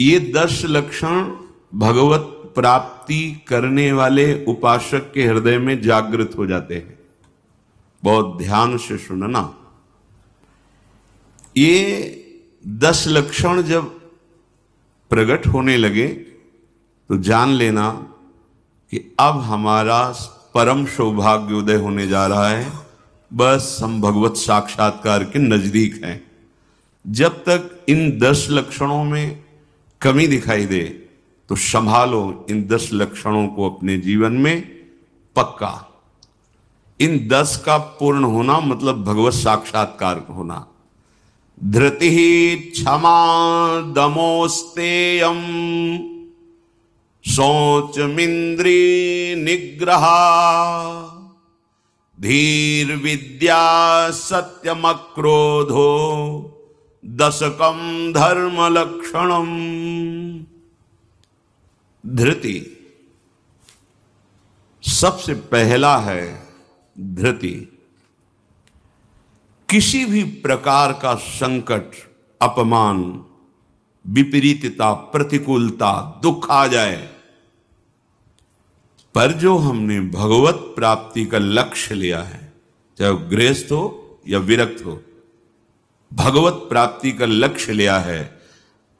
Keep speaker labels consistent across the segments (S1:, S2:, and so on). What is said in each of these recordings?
S1: ये दस लक्षण भगवत प्राप्ति करने वाले उपासक के हृदय में जागृत हो जाते हैं बहुत ध्यान से सुनना ये दस लक्षण जब प्रकट होने लगे तो जान लेना कि अब हमारा परम सौभाग्य उदय होने जा रहा है बस हम भगवत साक्षात्कार के नजदीक हैं जब तक इन दस लक्षणों में कमी दिखाई दे तो संभालो इन दस लक्षणों को अपने जीवन में पक्का इन दस का पूर्ण होना मतलब भगवत साक्षात्कार होना धृति क्षमा दमोस्तेयम मिंद्री निग्रहा धीर विद्या सत्यम क्रोधो दशकम धर्म लक्षणम धृति सबसे पहला है धृति किसी भी प्रकार का संकट अपमान विपरीतता प्रतिकूलता दुख आ जाए पर जो हमने भगवत प्राप्ति का लक्ष्य लिया है चाहे गृहस्थ हो या विरक्त हो भगवत प्राप्ति का लक्ष्य लिया है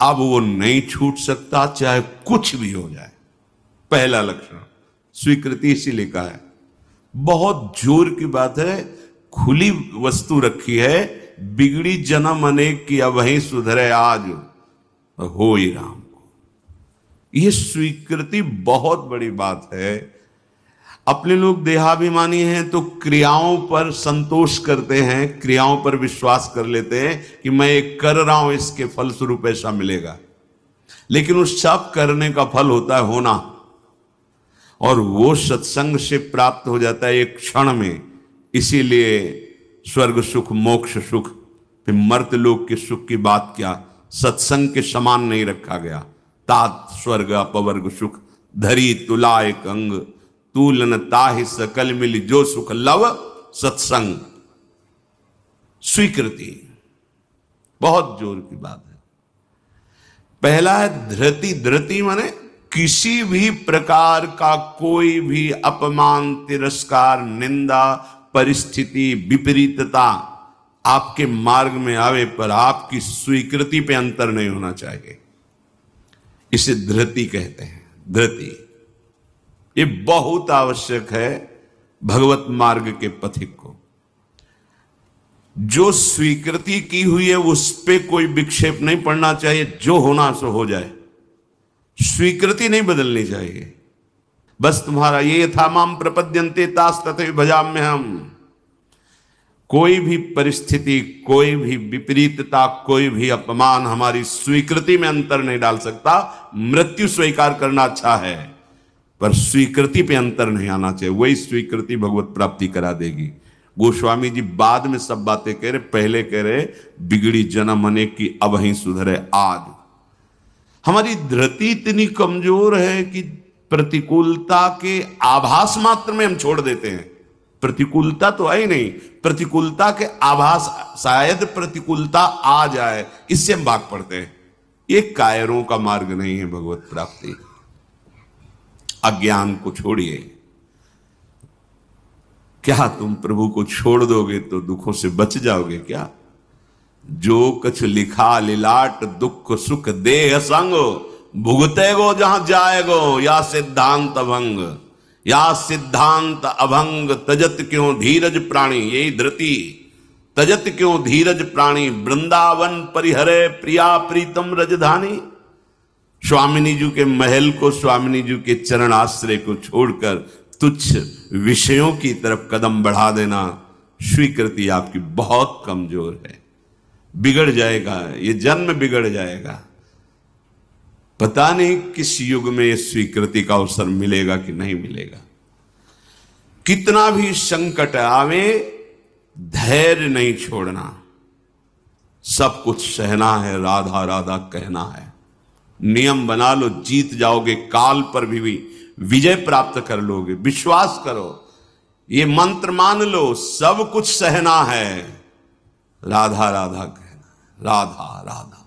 S1: अब वो नहीं छूट सकता चाहे कुछ भी हो जाए पहला लक्षण स्वीकृति इसी लिखा है बहुत जोर की बात है खुली वस्तु रखी है बिगड़ी जन्म अनेक की अब वही सुधरे आज हो ही राम को यह स्वीकृति बहुत बड़ी बात है अपने लोग देहाभिमानी हैं तो क्रियाओं पर संतोष करते हैं क्रियाओं पर विश्वास कर लेते हैं कि मैं ये कर रहा हूं इसके फल स्वरूप ऐसा मिलेगा लेकिन उस सब करने का फल होता है होना और वो सत्संग से प्राप्त हो जाता है एक क्षण में इसीलिए स्वर्ग सुख मोक्ष सुख फिर मर्त लोग के सुख की बात क्या सत्संग के समान नहीं रखा गया तात स्वर्ग अपवर्ग सुख धरी तुला एक अंग तूलन ताहि सकल मिल जो सुख लव सत्संग स्वीकृति बहुत जोर की बात है पहला है धृति धृति माने किसी भी प्रकार का कोई भी अपमान तिरस्कार निंदा परिस्थिति विपरीतता आपके मार्ग में आवे पर आपकी स्वीकृति पे अंतर नहीं होना चाहिए इसे धृति कहते हैं धृति ये बहुत आवश्यक है भगवत मार्ग के पथिक को जो स्वीकृति की हुई है उस पर कोई विक्षेप नहीं पड़ना चाहिए जो होना सो हो जाए स्वीकृति नहीं बदलनी चाहिए बस तुम्हारा ये था माम प्रपद्यंते तास तथे भजाम में हम कोई भी परिस्थिति कोई भी विपरीतता कोई भी अपमान हमारी स्वीकृति में अंतर नहीं डाल सकता मृत्यु स्वीकार करना अच्छा है पर स्वीकृति पे अंतर नहीं आना चाहिए वही स्वीकृति भगवत प्राप्ति करा देगी गोस्वामी जी बाद में सब बातें कह रहे पहले कह रहे बिगड़ी जन्म अनेक की अब ही सुधरे आज हमारी धरती इतनी कमजोर है कि प्रतिकूलता के आभास मात्र में हम छोड़ देते हैं प्रतिकूलता तो आई नहीं प्रतिकूलता के आभास शायद प्रतिकूलता आ जाए इससे हम भाग पड़ते हैं ये कायरों का मार्ग नहीं है भगवत प्राप्ति अज्ञान को छोड़िए क्या तुम प्रभु को छोड़ दोगे तो दुखों से बच जाओगे क्या जो कुछ लिखा लिलाट दुख सुख देह संग भुगते गो जहां जाएगो या सिद्धांत अभंग या सिद्धांत अभंग तजत क्यों धीरज प्राणी यही धृति तजत क्यों धीरज प्राणी वृंदावन परिहरे प्रिया प्रीतम रजधानी स्वामिनी जी के महल को स्वामिनी जी के चरण आश्रय को छोड़कर तुच्छ विषयों की तरफ कदम बढ़ा देना स्वीकृति आपकी बहुत कमजोर है बिगड़ जाएगा ये जन्म बिगड़ जाएगा पता नहीं किस युग में यह स्वीकृति का अवसर मिलेगा कि नहीं मिलेगा कितना भी संकट आवे धैर्य नहीं छोड़ना सब कुछ सहना है राधा राधा कहना है नियम बना लो जीत जाओगे काल पर भी, भी विजय प्राप्त कर लोगे विश्वास करो ये मंत्र मान लो सब कुछ सहना है राधा राधा कहना राधा राधा